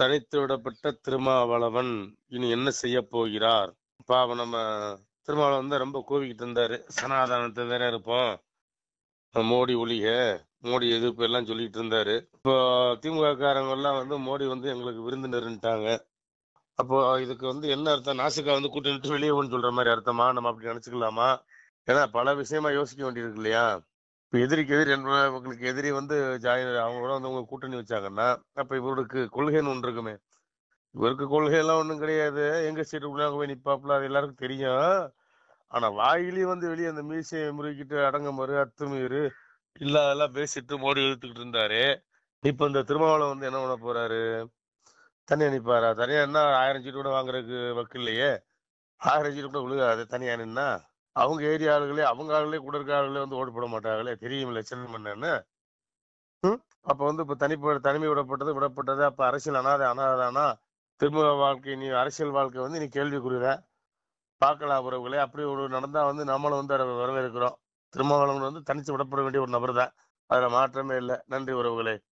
தனித்துவிடப்பட்ட திருமாவளவன் இனி என்ன செய்ய போகிறார் பாவம் நம்ம திருமாவளவன் தான் ரொம்ப கூவிக்கிட்டு இருந்தாரு சனாதனத்தை வேற இருப்போம் மோடி ஒழிக மோடி எதிர்ப்பு எல்லாம் சொல்லிட்டு இருந்தாரு இப்போ திமுக எல்லாம் வந்து மோடி வந்து எங்களுக்கு விருந்தினருன்ட்டாங்க அப்போ இதுக்கு வந்து என்ன அர்த்தம் நாசிக்கா வந்து கூட்டிட்டு வெளியே சொல்ற மாதிரி அர்த்தமா நம்ம அப்படி நினைச்சுக்கலாமா ஏன்னா பல விஷயமா யோசிக்க வேண்டியிருக்கு இல்லையா இப்போ எதிரிக்கு எதிரி இவங்களுக்கு எதிரி வந்து ஜாயின் அவங்களோட வந்து அவங்க கூட்டணி வச்சாங்கன்னா அப்போ இவருக்கு கொள்கைன்னு ஒன்று இருக்குமே இவருக்கு கொள்கையெல்லாம் ஒன்றும் கிடையாது எங்கள் சீட்டுக்குள்ளே போய் நிற்பாப்புல அது எல்லாருக்கும் தெரியும் ஆனால் வாயிலேயே வந்து வெளியே அந்த மீசையை முறுக்கிட்டு அடங்க மறு அத்துமீறு இல்லாதெல்லாம் பேசிட்டு மோடி இழுத்துக்கிட்டு இருந்தாரு இப்போ இந்த திருமாவளம் வந்து என்ன பண்ண போறாரு தனியாக நிற்பாரா தனியாக என்ன ஆயிரம் சீட்டு கூட வாங்குறதுக்கு வக்கு இல்லையே ஆயிரம் சீட்டு கூட விழுகாது தனியாக நின்னா அவங்க ஏரியா ஆளுகளே அவங்க ஆளுகளே கூட இருக்க ஆளுகளே வந்து ஓட்டு போட மாட்டாங்களே தெரியும் லட்சணம் பண்ணன்னு அப்ப வந்து இப்ப தனிப்ப தனிமை விடப்பட்டது விடப்பட்டது அப்ப அரசியல் அனாதை அனாதானா திரும்ப வாழ்க்கை நீ அரசியல் வாழ்க்கை வந்து நீ கேள்விக்குறியில பார்க்கலாம் உறவுகளே அப்படி ஒரு நடந்தா வந்து நம்மளும் வந்து அதை வரவேற்கிறோம் திருமாவளவன் வந்து தனிச்சு விடப்பட வேண்டிய ஒரு நபர் தான் அதுல மாற்றமே இல்லை நன்றி உறவுகளே